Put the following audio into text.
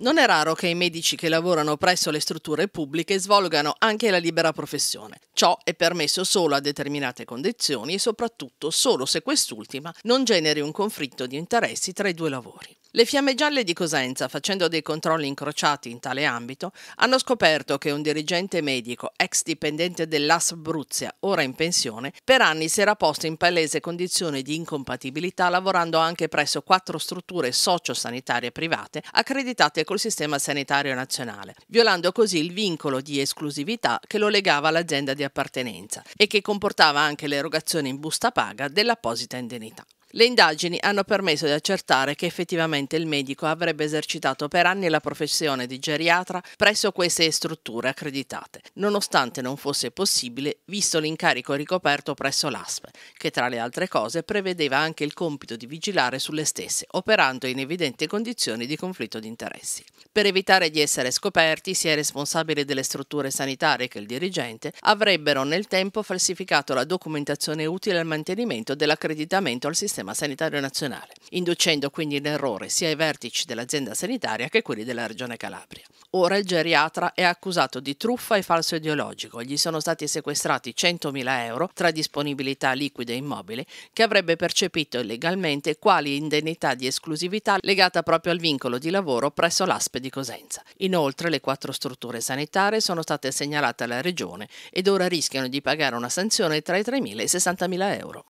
Non è raro che i medici che lavorano presso le strutture pubbliche svolgano anche la libera professione. Ciò è permesso solo a determinate condizioni e soprattutto solo se quest'ultima non generi un conflitto di interessi tra i due lavori. Le Fiamme Gialle di Cosenza, facendo dei controlli incrociati in tale ambito, hanno scoperto che un dirigente medico, ex dipendente dell'AS Bruzia, ora in pensione, per anni si era posto in palese condizione di incompatibilità lavorando anche presso quattro strutture sociosanitarie private accreditate col Sistema Sanitario Nazionale, violando così il vincolo di esclusività che lo legava all'azienda di appartenenza e che comportava anche l'erogazione in busta paga dell'apposita indennità. Le indagini hanno permesso di accertare che effettivamente il medico avrebbe esercitato per anni la professione di geriatra presso queste strutture accreditate, nonostante non fosse possibile visto l'incarico ricoperto presso l'ASP, che tra le altre cose prevedeva anche il compito di vigilare sulle stesse, operando in evidenti condizioni di conflitto di interessi. Per evitare di essere scoperti, sia i responsabili delle strutture sanitarie che il dirigente avrebbero nel tempo falsificato la documentazione utile al mantenimento dell'accreditamento al sistema sistema sanitario nazionale, inducendo quindi in errore sia i vertici dell'azienda sanitaria che quelli della regione Calabria. Ora il geriatra è accusato di truffa e falso ideologico. Gli sono stati sequestrati 100.000 euro tra disponibilità liquide e immobili che avrebbe percepito illegalmente quali indennità di esclusività legata proprio al vincolo di lavoro presso l'ASPE di Cosenza. Inoltre le quattro strutture sanitarie sono state segnalate alla regione ed ora rischiano di pagare una sanzione tra i 3.000 e i 60.000 euro.